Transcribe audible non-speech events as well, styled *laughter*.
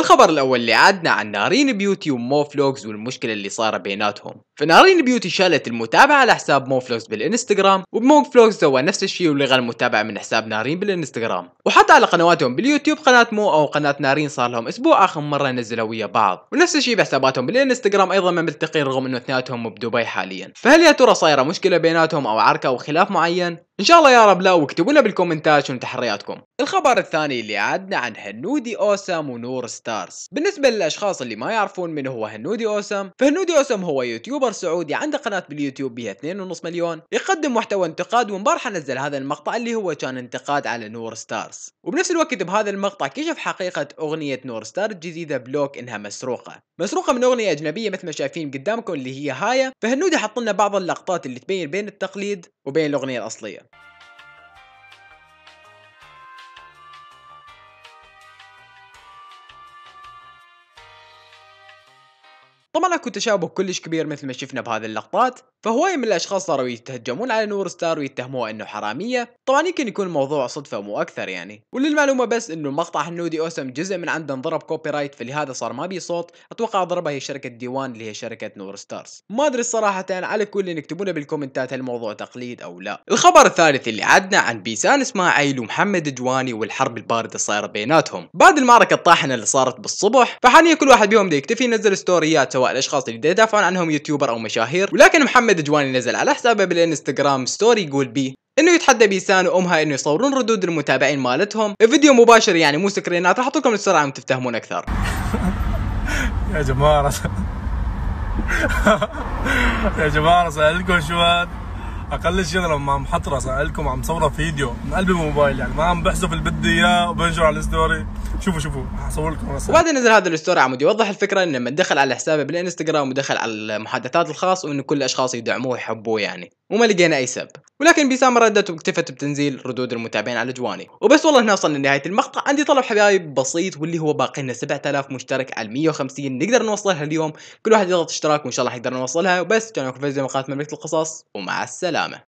الخبر الاول اللي عدنا عن نارين بيوتي وموفلوكس والمشكله اللي صايره بيناتهم فنارين بيوتي شالت المتابعه على حساب موفلوكس بالانستغرام وموفلوكس سوى نفس الشيء ولغى المتابعه من حساب نارين بالانستغرام وحتى على قنواتهم باليوتيوب قناه مو او قناه نارين صار لهم اسبوع اخر مره نزلوا ويا بعض ونفس الشيء بحساباتهم بالانستغرام ايضا ما ملتقين رغم انه اثنيناتهم بدبي حاليا فهل يا ترى صايره مشكله بيناتهم او عركه او خلاف معين ان شاء الله يا رب لا واكتبوا لنا بالكومنتات شنو تحرياتكم الخبر الثاني اللي عدنا عن هنودي اوسم ونور ستارز بالنسبه للاشخاص اللي ما يعرفون من هو هنودي اوسم فهنودي اوسم هو يوتيوبر سعودي عنده قناه باليوتيوب بها 2.5 مليون يقدم محتوى انتقاد ومبارحه نزل هذا المقطع اللي هو كان انتقاد على نور ستارز وبنفس الوقت بهذا المقطع كشف حقيقه اغنيه نور ستارز الجديده بلوك انها مسروقه مسروقه من اغنيه اجنبيه مثل ما شايفين قدامكم اللي هي هايا فهنودي حط لنا بعض اللقطات اللي تبين بين التقليد وبين الاغنيه الاصليه طبعا اكو تشابه كلش كبير مثل ما شفنا بهذه اللقطات فهواية من الاشخاص صاروا يتهجمون على نور ستار ويتهموها انه حرامية طبعا يمكن يكون الموضوع صدفة مو اكثر يعني وللمعلومة بس انه مقطع هنودي اوسم جزء من عنده انضرب كوبي رايت فلهذا صار ما بيه صوت اتوقع ضربها هي شركة ديوان اللي هي شركة نور ستارز ما ادري الصراحة يعني على كل نكتبونا يكتبون بالكومنتات هالموضوع تقليد او لا الخبر الثالث اللي عدنا عن بيسان اسماعيل ومحمد جواني والحرب الباردة صايرة بيناتهم بعد المعركة الطاحنة اللي صارت بالصبح فحاليا كل واحد بيهم يكتفي ينزل ستوريات محتوى الاشخاص اللي يدافعون عنهم يوتيوبر او مشاهير ولكن محمد جواني نزل على حسابه بالانستغرام ستوري يقول بي انه يتحدى بيسان وامها انه يصورون ردود المتابعين مالتهم فيديو مباشر يعني مو سكرينات راح اعطيكم السرعه عم تفتهمون اكثر يا جماعه *laughs* يا جماعه سالكم شو هذا اقل شيء انا لما عم حط راس لكم عم صوره فيديو من قلب الموبايل يعني ما عم بحذف اللي بدي اياه وبنشر على الستوري شوفوا شوفوا حصور لكم راسي وبعدين نزل هذا الستوري عمود يوضح الفكره انه لما دخل على حسابه بالانستغرام ودخل على المحادثات الخاص وانه كل الاشخاص يدعموه ويحبوه يعني وما لقينا اي سب ولكن بسام ردت واكتفت بتنزيل ردود المتابعين على جواني وبس والله هنا وصلنا لنهايه المقطع عندي طلب حبايب بسيط واللي هو باقي لنا 7000 مشترك على 150 نقدر نوصلها اليوم كل واحد يضغط اشتراك وان شاء الله حنقدر نوصلها وبس كان معكم فيديو مقاطع مملكه القصص ومع السلامه